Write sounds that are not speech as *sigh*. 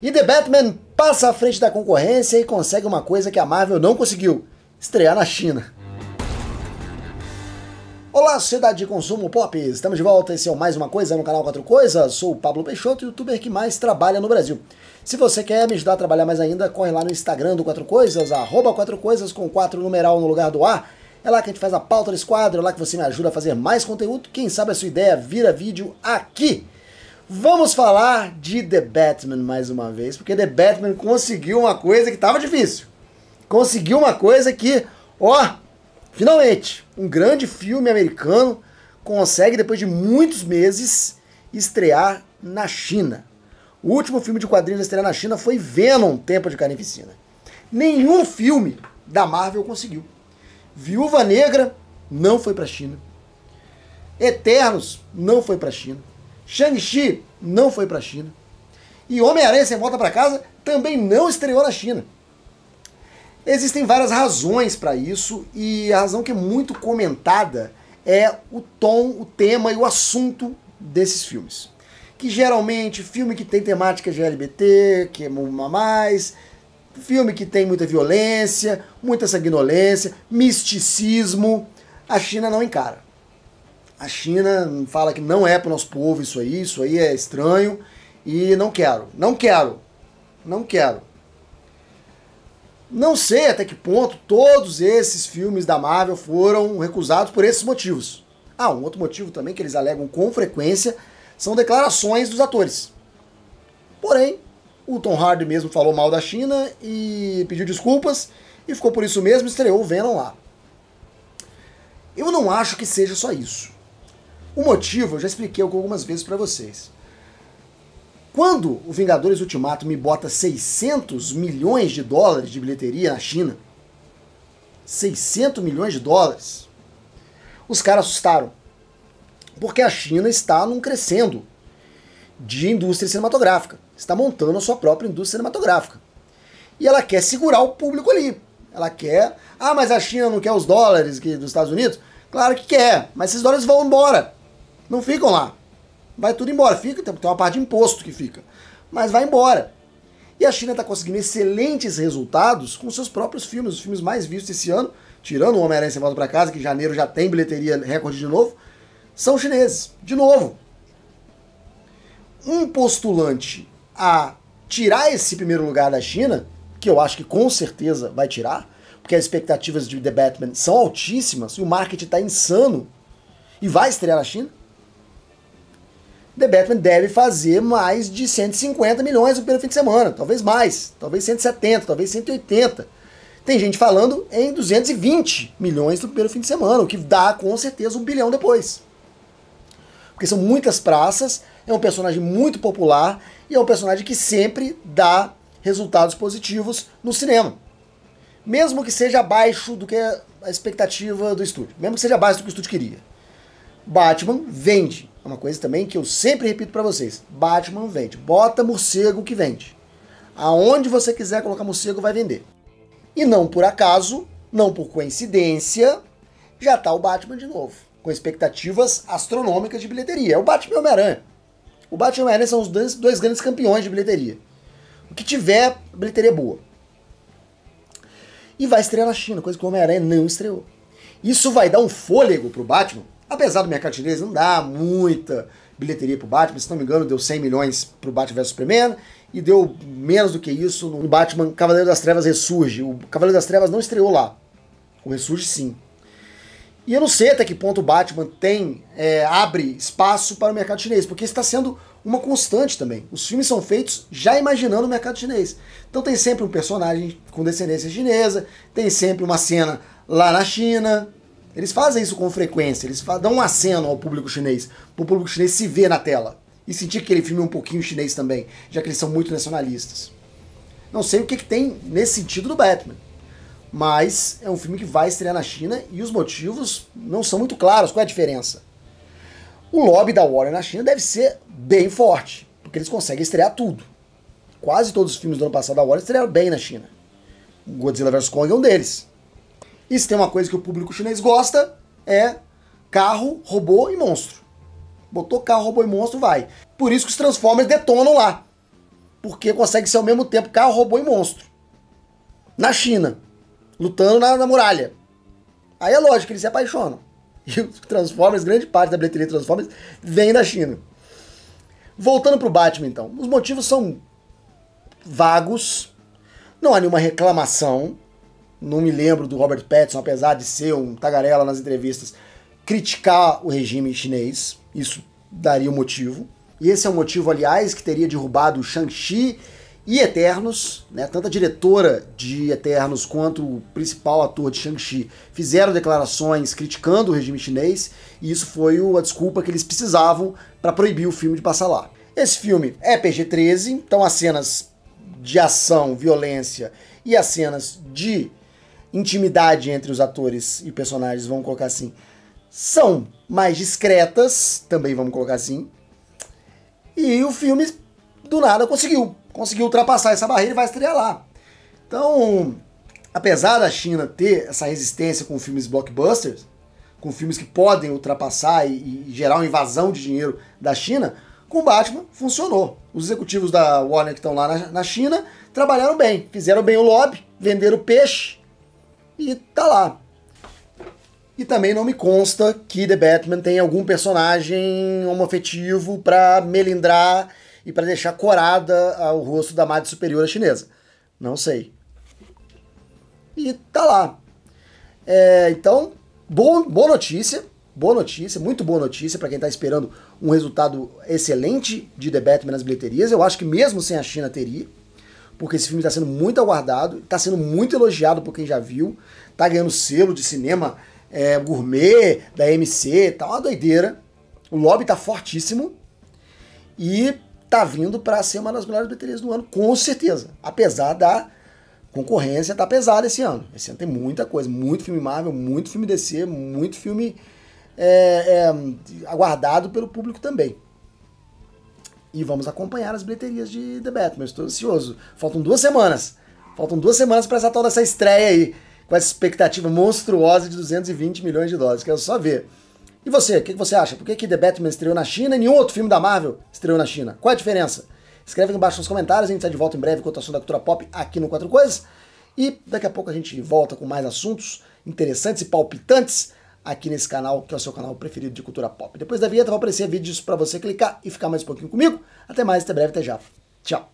E The Batman passa à frente da concorrência e consegue uma coisa que a Marvel não conseguiu: estrear na China. Olá, sociedade de consumo pop! Estamos de volta, esse é mais uma coisa no canal Quatro Coisas. Sou o Pablo Peixoto, youtuber que mais trabalha no Brasil. Se você quer me ajudar a trabalhar mais ainda, corre lá no Instagram do Quatro Coisas, arroba Quatro Coisas com quatro numeral no lugar do A. É lá que a gente faz a pauta do esquadro, é lá que você me ajuda a fazer mais conteúdo. Quem sabe a sua ideia vira vídeo aqui. Vamos falar de The Batman mais uma vez, porque The Batman conseguiu uma coisa que estava difícil. Conseguiu uma coisa que, ó, finalmente, um grande filme americano consegue, depois de muitos meses, estrear na China. O último filme de quadrinhos a estrear na China foi Venom, Tempo de Carnificina. Nenhum filme da Marvel conseguiu. Viúva Negra não foi para a China. Eternos não foi para a China. Shang-Chi não foi para a China. E Homem-Aranha Sem Volta para Casa também não estreou na China. Existem várias razões para isso e a razão que é muito comentada é o tom, o tema e o assunto desses filmes. Que geralmente filme que tem temática de LGBT, que é uma mais, filme que tem muita violência, muita sanguinolência, misticismo, a China não encara a China fala que não é para o nosso povo isso aí, isso aí é estranho e não quero, não quero, não quero. Não sei até que ponto todos esses filmes da Marvel foram recusados por esses motivos. Ah, um outro motivo também que eles alegam com frequência são declarações dos atores. Porém, o Tom Hardy mesmo falou mal da China e pediu desculpas e ficou por isso mesmo, estreou o Venom lá. Eu não acho que seja só isso. O motivo eu já expliquei algumas vezes para vocês. Quando o Vingadores Ultimato me bota 600 milhões de dólares de bilheteria na China, 600 milhões de dólares, os caras assustaram. Porque a China está num crescendo de indústria cinematográfica. Está montando a sua própria indústria cinematográfica. E ela quer segurar o público ali. Ela quer. Ah, mas a China não quer os dólares que, dos Estados Unidos? Claro que quer, mas esses dólares vão embora. Não ficam lá. Vai tudo embora. Fica, tem uma parte de imposto que fica. Mas vai embora. E a China está conseguindo excelentes resultados com seus próprios filmes, os filmes mais vistos esse ano, tirando o Homem-Aranha Sem Volta para Casa, que em janeiro já tem bilheteria recorde de novo, são chineses. De novo. Um postulante a tirar esse primeiro lugar da China, que eu acho que com certeza vai tirar, porque as expectativas de The Batman são altíssimas e o marketing está insano e vai estrear na China. The Batman deve fazer mais de 150 milhões primeiro fim de semana, talvez mais, talvez 170, talvez 180. Tem gente falando em 220 milhões no primeiro fim de semana, o que dá com certeza um bilhão depois. Porque são muitas praças, é um personagem muito popular e é um personagem que sempre dá resultados positivos no cinema. Mesmo que seja abaixo do que a expectativa do estúdio, mesmo que seja abaixo do que o estúdio queria. Batman vende é uma coisa também que eu sempre repito para vocês: Batman vende. Bota morcego que vende. Aonde você quiser colocar morcego, vai vender. E não por acaso, não por coincidência, já tá o Batman de novo, com expectativas astronômicas de bilheteria. É o Batman e o Homem-Aranha. O Batman e o Homem-Aranha são os dois, dois grandes campeões de bilheteria. O que tiver, bilheteria é boa. E vai estrear na China, coisa que o Homem-Aranha não estreou. Isso vai dar um fôlego pro Batman Apesar do mercado chinês não dar muita bilheteria para o Batman, se não me engano, deu 100 milhões para o Batman vs Superman e deu menos do que isso no Batman Cavaleiro das Trevas Ressurge. O Cavaleiro das Trevas não estreou lá, o Ressurge sim. E eu não sei até que ponto o Batman tem é, abre espaço para o mercado chinês, porque está sendo uma constante também. Os filmes são feitos já imaginando o mercado chinês. Então tem sempre um personagem com descendência chinesa, tem sempre uma cena lá na China, eles fazem isso com frequência, eles dão um aceno ao público chinês, para o público chinês se ver na tela e sentir aquele filme um pouquinho chinês também, já que eles são muito nacionalistas. Não sei o que, que tem nesse sentido do Batman, mas é um filme que vai estrear na China e os motivos não são muito claros. Qual é a diferença? O lobby da Warner na China deve ser bem forte, porque eles conseguem estrear tudo. Quase todos os filmes do ano passado da Warner estrearam bem na China. Godzilla vs. Kong é um deles. E se tem uma coisa que o público chinês gosta, é carro, robô e monstro. Botou carro, robô e monstro, vai. Por isso que os Transformers detonam lá. Porque consegue ser ao mesmo tempo carro, robô e monstro. Na China, lutando na, na muralha. Aí é lógico que eles se apaixonam. *laughs* E os Transformers, grande parte da bilheteria Transformers, vem da China. Voltando pro Batman, então. Os motivos são vagos. Não há nenhuma reclamação não me lembro do Robert Pattinson, apesar de ser um tagarela nas entrevistas, criticar o regime chinês. Isso daria o um motivo. E esse é o um motivo, aliás, que teria derrubado Shang-Chi e Eternos, né? Tanto a diretora de Eternos quanto o principal ator de Shang-Chi fizeram declarações criticando o regime chinês, e isso foi a desculpa que eles precisavam para proibir o filme de passar lá. Esse filme é PG-13, então as cenas de ação, violência e as cenas de intimidade entre os atores e personagens, vamos colocar assim, são mais discretas, também vamos colocar assim. E o filme, do nada, conseguiu. Conseguiu ultrapassar essa barreira e vai estrear lá. Então, apesar da China ter essa resistência com filmes blockbusters, com filmes que podem ultrapassar e, e gerar uma invasão de dinheiro da China, com Batman funcionou. Os executivos da Warner que estão lá na, na China trabalharam bem, fizeram bem o lobby, venderam peixe, e tá lá. E também não me consta que The Batman tem algum personagem homofetivo para melindrar e para deixar corada o rosto da madre superiora chinesa. Não sei. E tá lá. É, então, boa boa notícia. Boa notícia, muito boa notícia para quem tá esperando um resultado excelente de The Batman nas bilheterias. Eu acho que mesmo sem a China teria porque esse filme está sendo muito aguardado, está sendo muito elogiado por quem já viu, está ganhando selo de cinema é, gourmet, da MC, tá uma doideira. O lobby tá fortíssimo e tá vindo para ser uma das melhores baterias do ano, com certeza. Apesar da concorrência tá pesada esse ano. Esse ano tem muita coisa, muito filme Marvel, muito filme DC, muito filme é, é, aguardado pelo público também. E vamos acompanhar as bilheterias de The Batman. Estou ansioso. Faltam duas semanas. Faltam duas semanas para essa tal dessa estreia aí. Com essa expectativa monstruosa de 220 milhões de dólares. Quero só ver. E você, o que, que, você acha? Por que, que The Batman estreou na China e nenhum outro filme da Marvel estreou na China? Qual é a diferença? Escreve aqui embaixo nos comentários, a gente está de volta em breve com a assunto da cultura pop aqui no Quatro Coisas. E daqui a pouco a gente volta com mais assuntos interessantes e palpitantes aqui nesse canal, que é o seu canal preferido de cultura pop. Depois da vinheta vai aparecer vídeos para você clicar e ficar mais um pouquinho comigo. Até mais, até breve, até já. Tchau.